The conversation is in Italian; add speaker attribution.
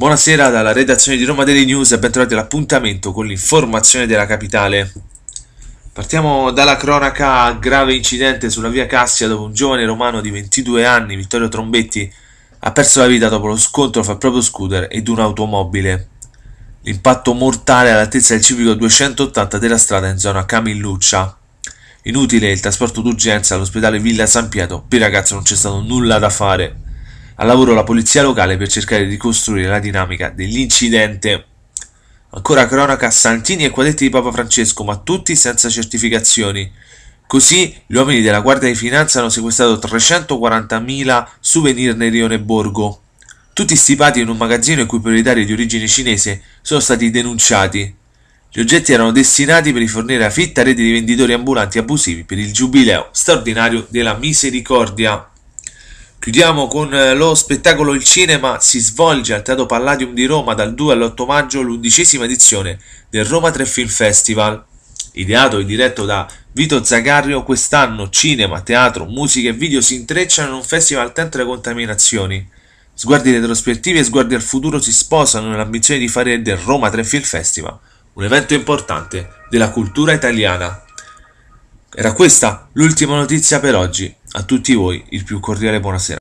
Speaker 1: Buonasera dalla redazione di Roma Daily News e bentrovati all'appuntamento con l'informazione della capitale. Partiamo dalla cronaca grave incidente sulla via Cassia dove un giovane romano di 22 anni, Vittorio Trombetti, ha perso la vita dopo lo scontro fra il proprio scooter ed un'automobile. L'impatto mortale all'altezza del civico 280 della strada in zona Camilluccia. Inutile il trasporto d'urgenza all'ospedale Villa San Pietro, per il ragazzo non c'è stato nulla da fare al lavoro la polizia locale per cercare di ricostruire la dinamica dell'incidente. Ancora cronaca Santini e quadetti di Papa Francesco, ma tutti senza certificazioni. Così gli uomini della Guardia di Finanza hanno sequestrato 340.000 souvenir nel rione Borgo. Tutti stipati in un magazzino in cui proprietari di origine cinese sono stati denunciati. Gli oggetti erano destinati per rifornire a fitta rete di venditori ambulanti abusivi per il giubileo straordinario della misericordia. Chiudiamo con eh, lo spettacolo Il cinema si svolge al Teatro Palladium di Roma dal 2 all'8 maggio l'undicesima edizione del Roma 3 Film Festival. Ideato e diretto da Vito Zagarrio, quest'anno cinema, teatro, musica e video si intrecciano in un festival tanto le contaminazioni. Sguardi retrospettivi e sguardi al futuro si sposano nell'ambizione di fare del Roma 3 Film Festival un evento importante della cultura italiana. Era questa l'ultima notizia per oggi. A tutti voi il più cordiale buonasera.